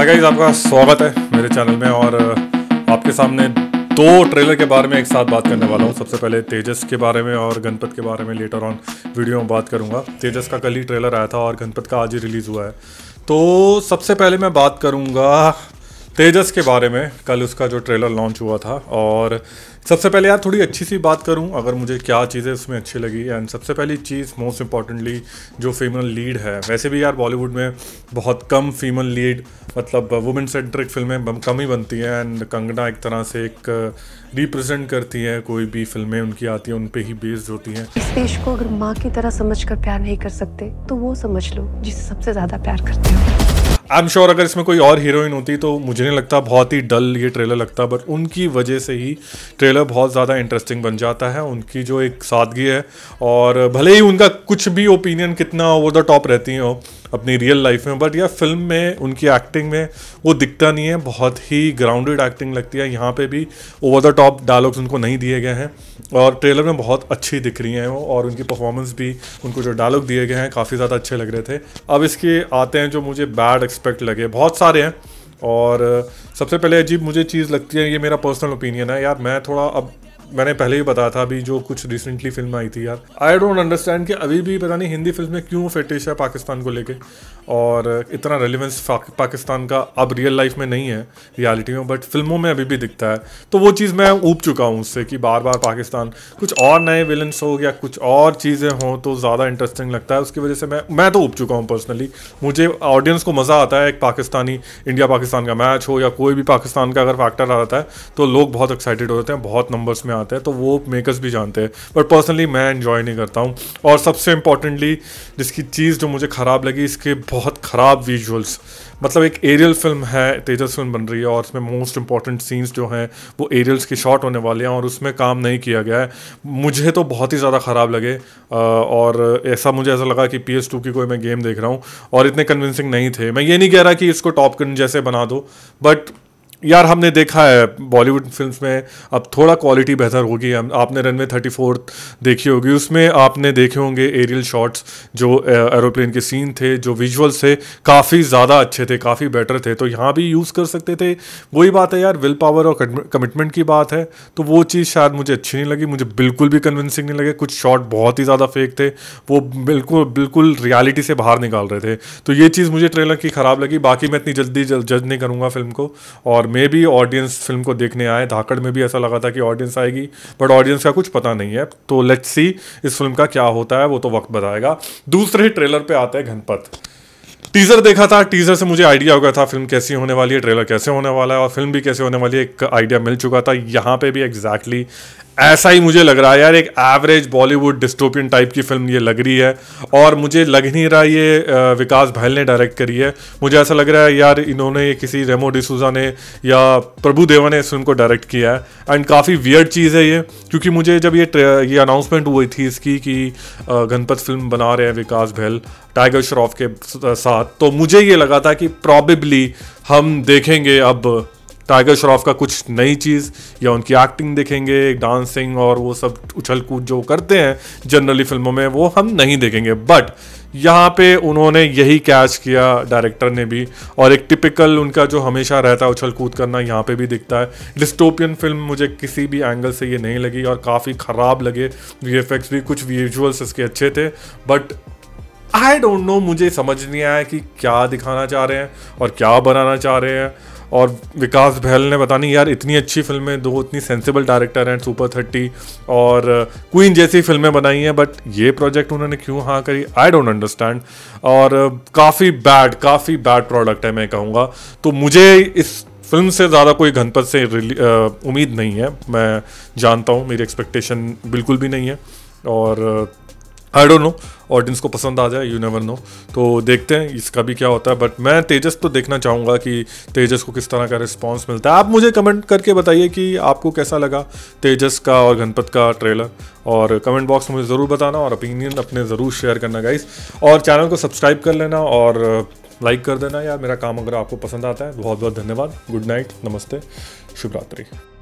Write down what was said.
hi guys आपका स्वागत है मेरे चैनल में और आपके सामने दो ट्रेलर के बारे में एक साथ बात करने वाला हूँ सबसे पहले तेजस के बारे में और गणपत के बारे में लेटर ऑन वीडियो में बात करूँगा तेजस का कल ही ट्रेलर आया था और गणपत का आज ही रिलीज़ हुआ है तो सबसे पहले मैं बात करूँगा तेजस के बारे में कल उसका जो ट्रेलर लॉन्च हुआ था और सबसे पहले यार थोड़ी अच्छी सी बात करूं अगर मुझे क्या चीज़ें उसमें अच्छी लगी एंड सबसे पहली चीज़ मोस्ट इंपॉर्टेंटली जो फीमेल लीड है वैसे भी यार बॉलीवुड में बहुत कम फीमेल लीड मतलब वुमेन सेंट्रिक फिल्में कम ही बनती हैं एंड कंगना एक तरह से एक रिप्रेजेंट करती हैं कोई भी फिल्में उनकी आती हैं उन पर ही बेस्ड होती हैं इस देश को अगर माँ की तरह समझ कर प्यार नहीं कर सकते तो वो समझ लो जिसे सबसे ज़्यादा प्यार करते हैं आई एम श्योर अगर इसमें कोई और हीरोइन होती तो मुझे नहीं लगता बहुत ही डल ये ट्रेलर लगता बट उनकी वजह से ही ट्रेलर बहुत ज़्यादा इंटरेस्टिंग बन जाता है उनकी जो एक सादगी है और भले ही उनका कुछ भी ओपिनियन कितना ओवर द टॉप रहती हो अपनी रियल लाइफ में बट या फिल्म में उनकी एक्टिंग में वो दिखता नहीं है बहुत ही ग्राउंडेड एक्टिंग लगती है यहाँ पे भी ओवर द टॉप डायलॉग्स उनको नहीं दिए गए हैं और ट्रेलर में बहुत अच्छी दिख रही हैं वो और उनकी परफॉर्मेंस भी उनको जो डायलॉग दिए गए हैं काफ़ी ज़्यादा अच्छे लग रहे थे अब इसके आते हैं जो मुझे बैड एक्सपेक्ट लगे बहुत सारे हैं और सबसे पहले अजीब मुझे चीज़ लगती है ये मेरा पर्सनल ओपिनियन है यार मैं थोड़ा अब मैंने पहले ही बताया था अभी जो कुछ रिसेंटली फिल्म आई थी यार आई डोंट अंडरस्टैंड कि अभी भी पता नहीं हिंदी फिल्म में क्यों फेटिश है पाकिस्तान को लेके और इतना रेलिवेंस पाकिस्तान का अब रियल लाइफ में नहीं है रियलिटी में बट फिल्मों में अभी भी दिखता है तो वो चीज़ मैं ऊब चुका हूँ उससे कि बार बार पाकिस्तान कुछ और नए विलन्स हो या कुछ और चीज़ें हों तो ज़्यादा इंटरेस्टिंग लगता है उसकी वजह से मैं मैं तो ऊब चुका हूँ पर्सनली मुझे ऑडियंस को मज़ा आता है एक पाकिस्तानी इंडिया पाकिस्तान का मैच हो या कोई भी पाकिस्तान का अगर फैक्टर आ जाता है तो लोग बहुत एक्साइटेड हो जाते हैं बहुत नंबर्स में आता है तो वो मेकर्स भी जानते हैं बट पर्सनली मैं इन्जॉय नहीं करता हूँ और सबसे इंपॉर्टेंटली जिसकी चीज़ जो मुझे ख़राब लगी इसके बहुत ख़राब विजुअल्स मतलब एक एरियल फिल्म है तेजस फिल्म बन रही है और उसमें मोस्ट इंपॉर्टेंट सीन्स जो हैं वो एरियल्स के शॉट होने वाले हैं और उसमें काम नहीं किया गया है मुझे तो बहुत ही ज़्यादा ख़राब लगे और ऐसा मुझे ऐसा लगा कि पी एस टू की कोई मैं गेम देख रहा हूँ और इतने कन्विंसिंग नहीं थे मैं ये नहीं कह रहा कि इसको टॉप कन जैसे बना दो बट यार हमने देखा है बॉलीवुड फिल्म में अब थोड़ा क्वालिटी बेहतर होगी आपने रनवे थर्टी फोर्थ देखी होगी उसमें आपने देखे होंगे एरियल शॉट्स जो एरोप्लेन के सीन थे जो विजुअल्स थे काफ़ी ज़्यादा अच्छे थे काफ़ी बेटर थे तो यहाँ भी यूज़ कर सकते थे वही बात है यार विल पावर और कमिटमेंट की बात है तो वो चीज़ शायद मुझे अच्छी नहीं लगी मुझे बिल्कुल भी कन्विंसिंग नहीं लगे कुछ शॉट बहुत ही ज़्यादा फेक थे वो बिल्कुल बिल्कुल रियलिटी से बाहर निकाल रहे थे तो ये चीज़ मुझे ट्रेलर की ख़राब लगी बाकी मैं इतनी जल्दी जज नहीं करूँगा फिल्म को और मे बी ऑडियंस फिल्म को देखने आए धाकड़ में भी ऐसा लगा था कि ऑडियंस आएगी बट ऑडियंस का कुछ पता नहीं है तो लेट्स सी इस फिल्म का क्या होता है वो तो वक्त बताएगा दूसरे ट्रेलर पे आते हैं घनपत टीजर देखा था टीजर से मुझे आइडिया हो गया था फिल्म कैसी होने वाली है ट्रेलर कैसे होने वाला है और फिल्म भी कैसे होने वाली है एक आइडिया मिल चुका था यहाँ पे भी एग्जैक्टली exactly ऐसा ही मुझे लग रहा है यार एक एवरेज बॉलीवुड डिस्टोपियन टाइप की फिल्म ये लग रही है और मुझे लग नहीं रहा ये विकास भैल ने डायरेक्ट करी है मुझे ऐसा लग रहा है यार इन्होंने किसी रेमो डिसूजा ने या प्रभु देवा ने इस फिल्म को डायरेक्ट किया है एंड काफ़ी वियर्ड चीज़ है ये क्योंकि मुझे जब ये ये अनाउंसमेंट हुई थी इसकी कि गणपत फिल्म बना रहे हैं विकास भैल टाइगर श्रॉफ के साथ था तो मुझे ये लगा था कि प्रॉबेबली हम देखेंगे अब टाइगर श्रॉफ का कुछ नई चीज़ या उनकी एक्टिंग देखेंगे डांसिंग और वो सब उछल कूद जो करते हैं जनरली फिल्मों में वो हम नहीं देखेंगे बट यहाँ पे उन्होंने यही कैच किया डायरेक्टर ने भी और एक टिपिकल उनका जो हमेशा रहता है उछल कूद करना यहाँ पे भी दिखता है डिस्टोपियन फिल्म मुझे किसी भी एंगल से ये नहीं लगी और काफ़ी ख़राब लगे वी भी कुछ विजुअल्स इसके अच्छे थे बट आई डोंट नो मुझे समझ नहीं आया कि क्या दिखाना चाह रहे हैं और क्या बनाना चाह रहे हैं और विकास बहल ने पता नहीं यार इतनी अच्छी फिल्में दो इतनी सेंसिबल डायरेक्टर हैं सुपर थर्टी और क्वीन uh, जैसी फिल्में बनाई हैं बट ये प्रोजेक्ट उन्होंने क्यों हाँ करी आई डोंट अंडरस्टैंड और काफ़ी बैड काफ़ी बैड प्रोडक्ट है मैं कहूँगा तो मुझे इस फिल्म से ज़्यादा कोई घनपत से uh, उम्मीद नहीं है मैं जानता हूँ मेरी एक्सपेक्टेशन बिल्कुल भी नहीं है और uh, I don't know audience को पसंद आ जाए यू नेवर नो तो देखते हैं इसका भी क्या होता है बट मैं तेजस तो देखना चाहूँगा कि तेजस को किस तरह का रिस्पॉन्स मिलता है आप मुझे कमेंट करके बताइए कि आपको कैसा लगा तेजस का और गणपत का ट्रेलर और कमेंट बॉक्स में मुझे ज़रूर बताना और ओपिनियन अपने ज़रूर शेयर करना गाइस और चैनल को सब्सक्राइब कर लेना और लाइक uh, कर देना यार मेरा काम अगर आपको पसंद आता है बहुत बहुत धन्यवाद गुड नाइट नमस्ते शुभ रात्रि